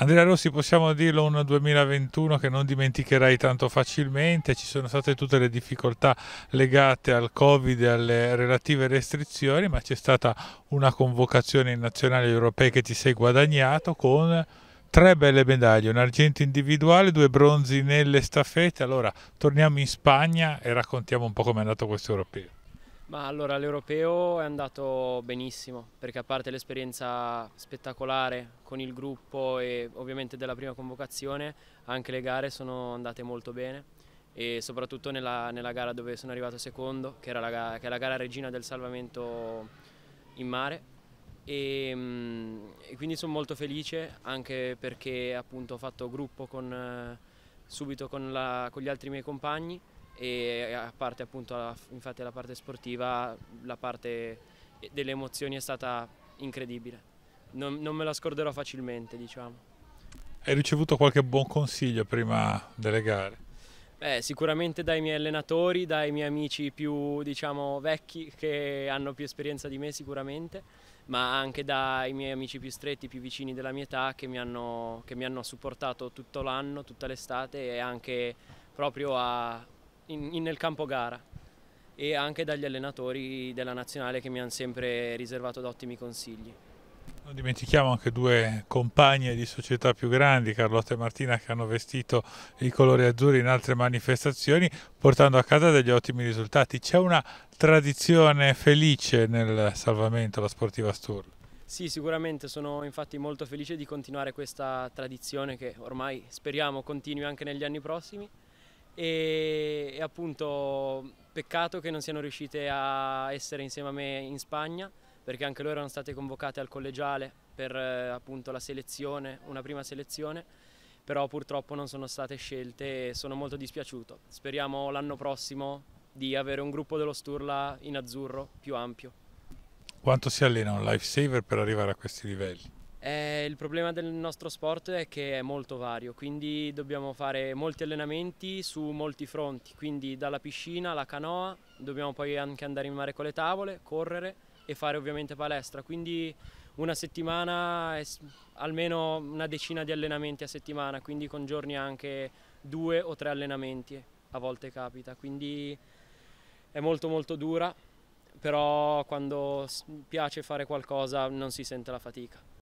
Andrea Rossi, possiamo dirlo un 2021 che non dimenticherai tanto facilmente, ci sono state tutte le difficoltà legate al Covid e alle relative restrizioni, ma c'è stata una convocazione in nazionale europea che ti sei guadagnato con tre belle medaglie, un argento individuale, due bronzi nelle staffette. Allora, torniamo in Spagna e raccontiamo un po' come è andato questo europeo. Ma allora l'europeo è andato benissimo perché a parte l'esperienza spettacolare con il gruppo e ovviamente della prima convocazione anche le gare sono andate molto bene e soprattutto nella, nella gara dove sono arrivato secondo che, la, che, è la gara regina del salvamento in mare e, ehm, e quindi sono molto felice anche perché appunto ho fatto gruppo con, eh, subito con, la, con gli altri miei compagni e eh, a parte appunto la, infatti la parte sportiva la parte eh, delle emozioni è stata incredibile non, non me la scorderò facilmente diciamo hai ricevuto qualche buon consiglio prima delle gare? Beh, sicuramente dai miei allenatori, dai miei amici più diciamo, vecchi che hanno più esperienza di me sicuramente, ma anche dai miei amici più stretti, più vicini della mia età che mi hanno, che mi hanno supportato tutto l'anno, tutta l'estate e anche proprio a, in, in, nel campo gara e anche dagli allenatori della nazionale che mi hanno sempre riservato ottimi consigli. Non dimentichiamo anche due compagne di società più grandi, Carlotta e Martina, che hanno vestito i colori azzurri in altre manifestazioni, portando a casa degli ottimi risultati. C'è una tradizione felice nel salvamento alla Sportiva Sturl? Sì, sicuramente sono infatti molto felice di continuare questa tradizione che ormai speriamo continui anche negli anni prossimi. E e appunto peccato che non siano riuscite a essere insieme a me in Spagna perché anche loro erano state convocate al collegiale per eh, appunto la selezione, una prima selezione, però purtroppo non sono state scelte e sono molto dispiaciuto. Speriamo l'anno prossimo di avere un gruppo dello Sturla in azzurro più ampio. Quanto si allena un lifesaver per arrivare a questi livelli? Eh, il problema del nostro sport è che è molto vario, quindi dobbiamo fare molti allenamenti su molti fronti, quindi dalla piscina alla canoa, dobbiamo poi anche andare in mare con le tavole, correre e fare ovviamente palestra, quindi una settimana, almeno una decina di allenamenti a settimana, quindi con giorni anche due o tre allenamenti a volte capita, quindi è molto molto dura, però quando piace fare qualcosa non si sente la fatica.